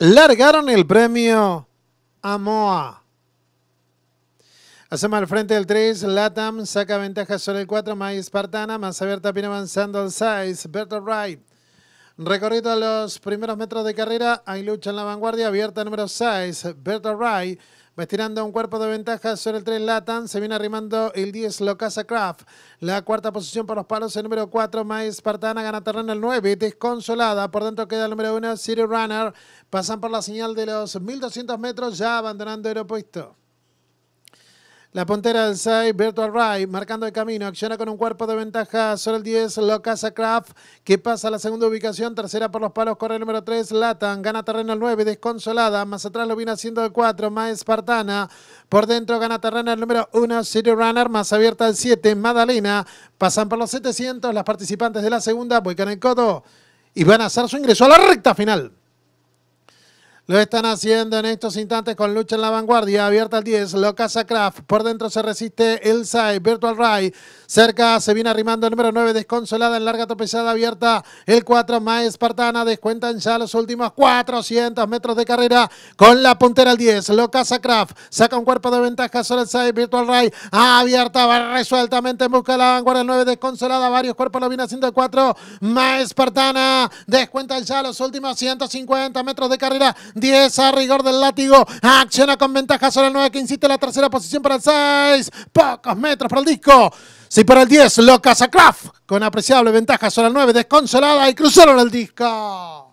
largaron el premio a MOA. Hacemos al frente del 3, Latam saca ventaja sobre el 4, MAI Spartana. más abierta viene avanzando al 6, Better Right. Recorrido a los primeros metros de carrera, hay lucha en la vanguardia, abierta número 6, Berto Wright. vestirando un cuerpo de ventaja sobre el 3 Latan. Se viene arrimando el 10 Locasa Craft. La cuarta posición por los palos, el número 4 May Partana, gana terreno el 9. Desconsolada. Por dentro queda el número 1 City Runner. Pasan por la señal de los 1200 metros ya abandonando el la puntera del 6, Virtual Ride, marcando el camino. Acciona con un cuerpo de ventaja solo el 10, Locasa Craft, que pasa a la segunda ubicación. Tercera por los palos, corre el número 3, Latan. Gana terreno el 9, Desconsolada. Más atrás lo viene haciendo el 4, más Espartana. Por dentro gana terreno el número 1, City Runner. Más abierta el 7, Madalena. Pasan por los 700 las participantes de la segunda, vuelcan el codo y van a hacer su ingreso a la recta final. Lo están haciendo en estos instantes con lucha en la vanguardia, abierta al 10, lo Craft. por dentro se resiste el SAI, Virtual ray cerca se viene arrimando el número 9, desconsolada en larga tropezada, abierta el 4, más espartana, descuentan ya los últimos 400 metros de carrera con la puntera al 10, lo casa saca un cuerpo de ventaja sobre el SAI, Virtual ray abierta, resueltamente busca la vanguardia, el 9, desconsolada, varios cuerpos lo viene haciendo el 4, más espartana, descuentan ya los últimos 150 metros de carrera, 10 a rigor del látigo. Acciona con ventaja sobre 9 que insiste en la tercera posición para el 6. Pocos metros para el disco. Si para el 10, lo a Kraft con apreciable ventaja sobre 9, desconsolada y cruzaron el disco.